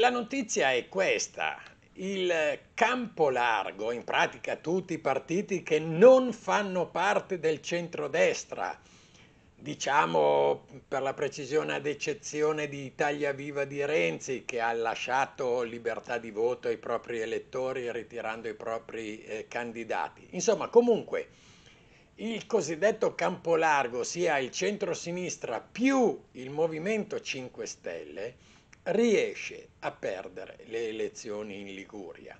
La notizia è questa, il campo largo, in pratica tutti i partiti che non fanno parte del centrodestra, diciamo per la precisione ad eccezione di Italia Viva di Renzi che ha lasciato libertà di voto ai propri elettori ritirando i propri eh, candidati. Insomma, comunque il cosiddetto campo largo, sia il centro-sinistra più il Movimento 5 Stelle, riesce a perdere le elezioni in Liguria.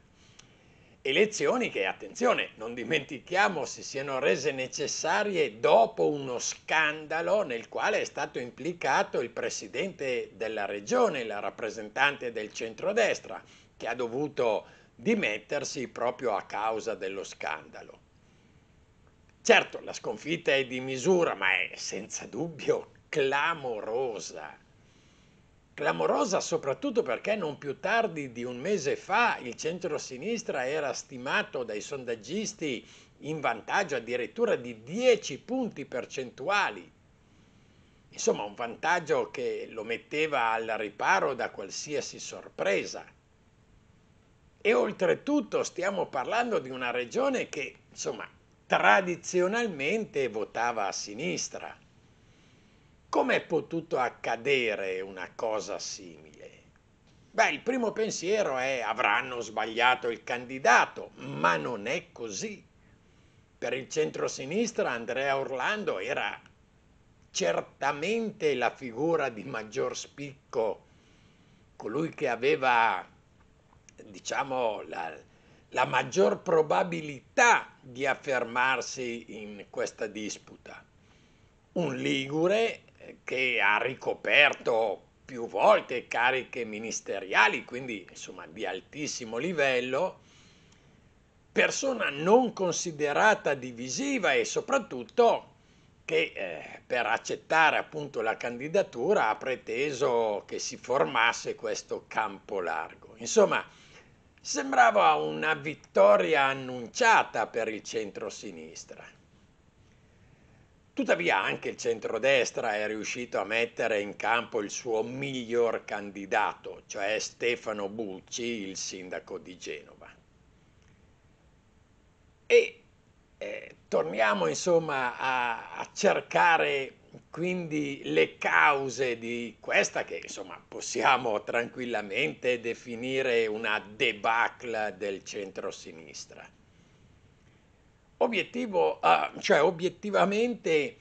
Elezioni che, attenzione, non dimentichiamo si siano rese necessarie dopo uno scandalo nel quale è stato implicato il presidente della regione, la rappresentante del centrodestra, che ha dovuto dimettersi proprio a causa dello scandalo. Certo, la sconfitta è di misura, ma è senza dubbio clamorosa clamorosa soprattutto perché non più tardi di un mese fa il centro-sinistra era stimato dai sondaggisti in vantaggio addirittura di 10 punti percentuali. Insomma, un vantaggio che lo metteva al riparo da qualsiasi sorpresa. E oltretutto stiamo parlando di una regione che, insomma, tradizionalmente votava a sinistra. Com'è potuto accadere una cosa simile? Beh, il primo pensiero è avranno sbagliato il candidato, ma non è così. Per il centro-sinistra Andrea Orlando era certamente la figura di maggior spicco, colui che aveva, diciamo, la, la maggior probabilità di affermarsi in questa disputa. Un Ligure che ha ricoperto più volte cariche ministeriali, quindi insomma di altissimo livello, persona non considerata divisiva e soprattutto che eh, per accettare appunto la candidatura ha preteso che si formasse questo campo largo. Insomma, sembrava una vittoria annunciata per il centro-sinistra. Tuttavia anche il centrodestra è riuscito a mettere in campo il suo miglior candidato, cioè Stefano Bucci, il sindaco di Genova. E eh, torniamo insomma a, a, cercare quindi le cause di questa che insomma possiamo tranquillamente definire una debacle del centro-sinistra obiettivo, ah, cioè obiettivamente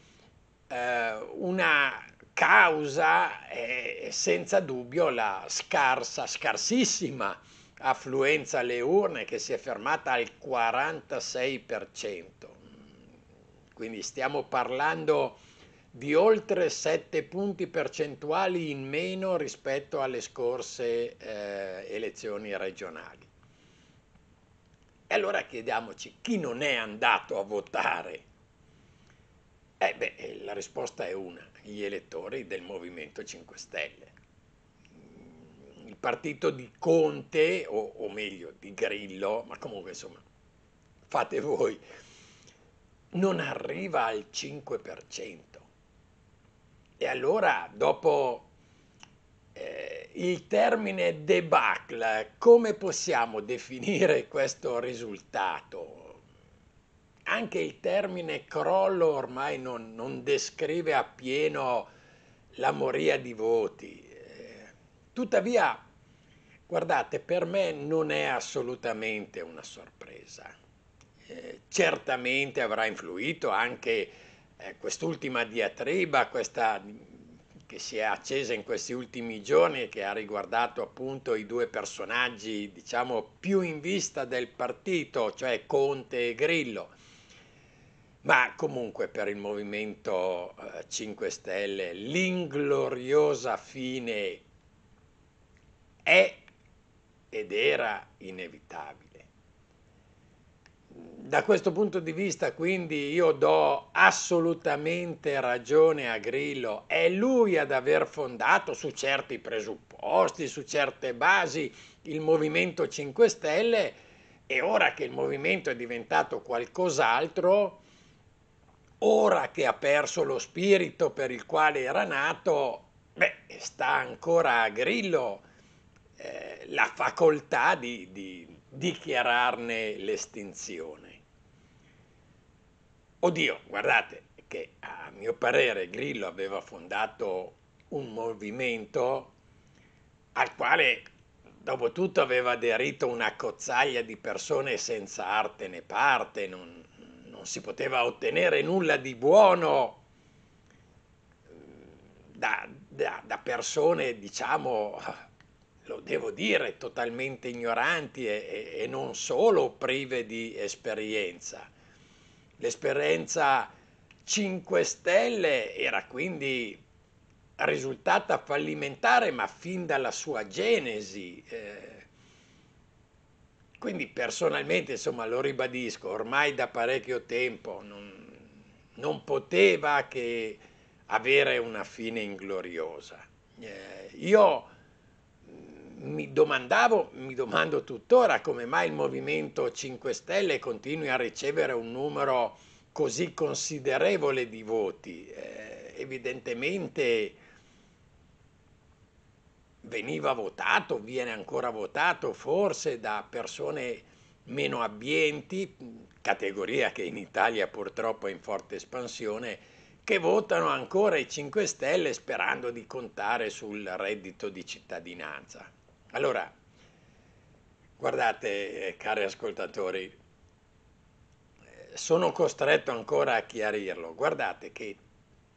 eh, una causa è senza dubbio la scarsa, scarsissima affluenza alle urne che si è fermata al 46%. Quindi stiamo parlando di oltre 7 punti percentuali in meno rispetto alle scorse eh, elezioni regionali allora chiediamoci chi non è andato a votare? Eh beh, eh, la risposta è una, gli elettori del Movimento 5 Stelle. Il partito di Conte, o, o meglio di Grillo, ma comunque insomma, fate voi, non arriva al 5%. E allora, dopo eh, il termine debacle, come possiamo definire questo risultato? Anche il termine crollo ormai non, non descrive appieno la moria di voti. Eh, tuttavia, guardate, per me non è assolutamente una sorpresa. Eh, certamente avrà influito anche eh, quest'ultima diatriba, questa che si è accesa in questi ultimi giorni e che ha riguardato appunto i due personaggi diciamo più in vista del partito, cioè Conte e Grillo. Ma comunque per il Movimento 5 eh, Stelle l'ingloriosa fine è ed era inevitabile. Da questo punto di vista quindi io do assolutamente ragione a Grillo, è lui ad aver fondato su certi presupposti, su certe basi il Movimento 5 Stelle e ora che il movimento è diventato qualcos'altro, ora che ha perso lo spirito per il quale era nato, beh, sta ancora a Grillo eh, la facoltà di, di dichiararne l'estinzione. Oddio, guardate che a mio parere Grillo aveva fondato un movimento al quale dopo tutto aveva aderito una cozzaglia di persone senza arte né parte, non, non si poteva ottenere nulla di buono eh, da, da, da, persone, diciamo, lo devo dire, totalmente ignoranti e, e non solo prive di esperienza. L'esperienza 5 Stelle era quindi risultata fallimentare ma fin dalla sua genesi. Eh. quindi personalmente, insomma, lo ribadisco, ormai da parecchio tempo non, non poteva che avere una fine ingloriosa. Eh, io mi domandavo, mi domando tuttora come mai il Movimento 5 Stelle continui a ricevere un numero così considerevole di voti. Eh, evidentemente veniva votato, viene ancora votato forse da persone meno abbienti, categoria che in Italia purtroppo è in forte espansione, che votano ancora i 5 Stelle sperando di contare sul reddito di cittadinanza. Allora, guardate, eh, cari ascoltatori, eh, sono costretto ancora a chiarirlo. Guardate che,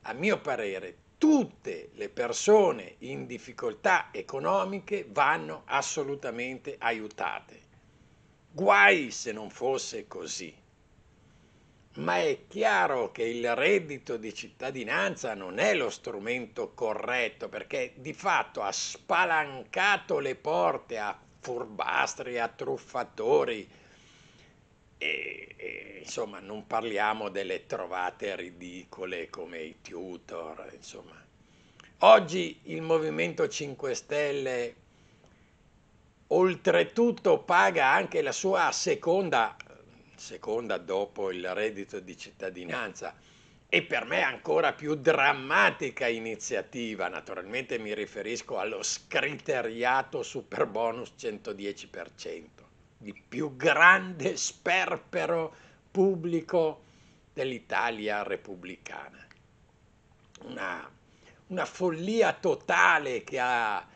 a mio parere, tutte le persone in difficoltà economiche vanno assolutamente aiutate. Guai se non fosse così ma è chiaro che il reddito di cittadinanza non è lo strumento corretto perché di fatto ha spalancato le porte a furbastri, a truffatori e, e insomma non parliamo delle trovate ridicole come i tutor, insomma. Oggi il Movimento 5 Stelle oltretutto paga anche la sua seconda seconda dopo il reddito di cittadinanza e per me ancora più drammatica iniziativa, naturalmente mi riferisco allo scriteriato super bonus 110%, il più grande sperpero pubblico dell'Italia repubblicana. Una, una follia totale che ha, ha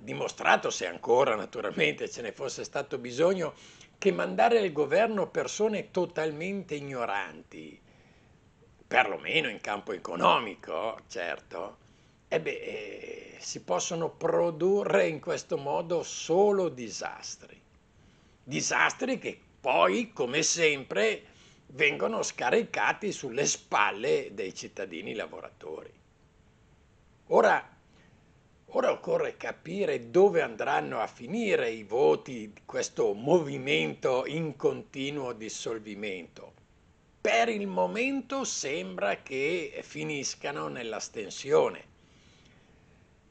dimostrato, se ancora naturalmente ce ne fosse stato bisogno, che mandare al governo persone totalmente ignoranti, perlomeno in campo economico, certo, eh eh, si possono produrre in questo modo solo disastri. Disastri che poi, come sempre, vengono scaricati sulle spalle dei cittadini lavoratori. Ora, Ora occorre capire dove andranno a finire i voti di questo movimento in continuo dissolvimento. Per il momento sembra che finiscano nell'astensione,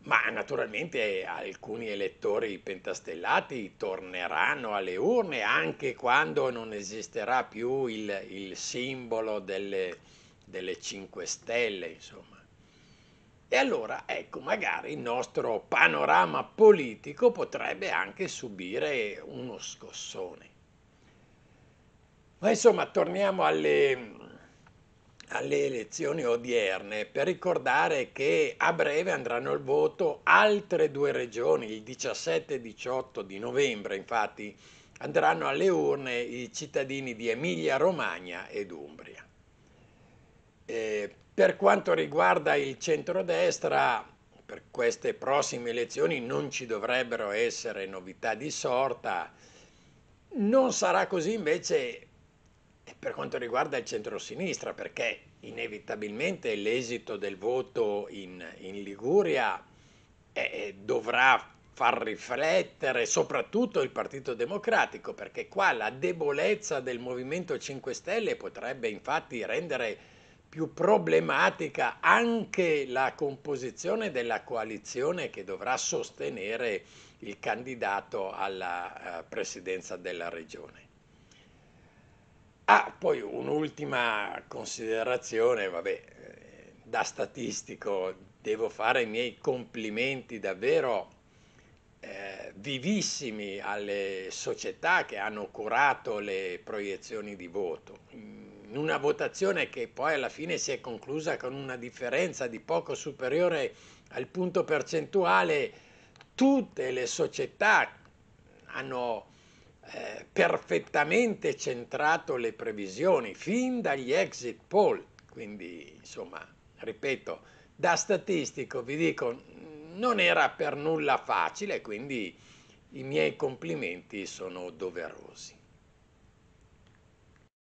ma naturalmente alcuni elettori pentastellati torneranno alle urne anche quando non esisterà più il, il simbolo delle, delle 5 Stelle, insomma. E allora, ecco, magari il nostro panorama politico potrebbe anche subire uno scossone. Ma insomma, torniamo alle, alle elezioni odierne per ricordare che a breve andranno al voto altre due regioni, il 17 e 18 di novembre, infatti andranno alle urne i cittadini di Emilia Romagna ed Umbria. Eh, per quanto riguarda il centrodestra, per queste prossime elezioni non ci dovrebbero essere novità di sorta. Non sarà così invece eh, per quanto riguarda il centrosinistra, perché inevitabilmente l'esito del voto in, in Liguria eh, eh dovrà far riflettere soprattutto il Partito Democratico, perché qua la debolezza del Movimento 5 Stelle potrebbe infatti rendere più problematica anche la composizione della coalizione che dovrà sostenere il candidato alla eh, presidenza della regione. Ah, poi un'ultima considerazione, vabbè, eh, da statistico devo fare i miei complimenti davvero eh, vivissimi alle società che hanno curato le proiezioni di voto. Mm, in una votazione che poi alla fine si è conclusa con una differenza di poco superiore al punto percentuale, tutte le società hanno eh, perfettamente centrato le previsioni, fin dagli exit poll. Quindi, insomma, ripeto, da statistico vi dico, non era per nulla facile, quindi i miei complimenti sono doverosi.